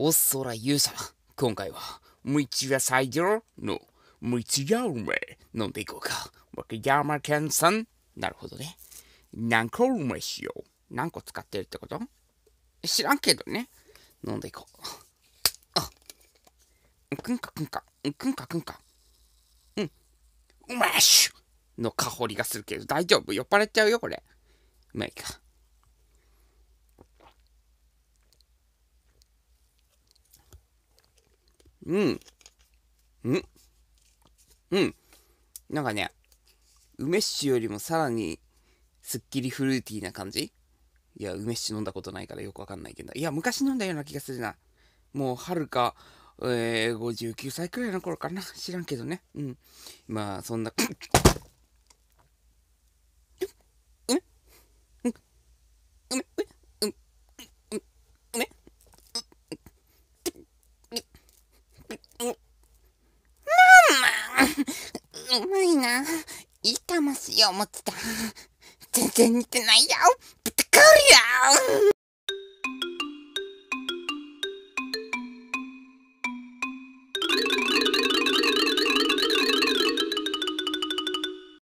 おそらゆうさま、今回は、むちやさいじろの、むちやうめ、飲んでいこうか。わけやまけんさん。なるほどね。何個うめしよう。何個使ってるってこと知らんけどね。飲んでいこう。あ、くんかくんか、くんかくんか。うん。うましゅの香りがするけど大丈夫酔っ払っちゃうよ、これ。まあいいか。うん。うん。うん。なんかね、梅酒よりもさらにすっきりフルーティーな感じいや、梅酒飲んだことないからよくわかんないけど。いや、昔飲んだような気がするな。もう、はるか、えー、59歳くらいの頃かな。知らんけどね。うん。まあ、そんなうまいな。いい魂を持ってた。全然似てないよ。ぶっかるよ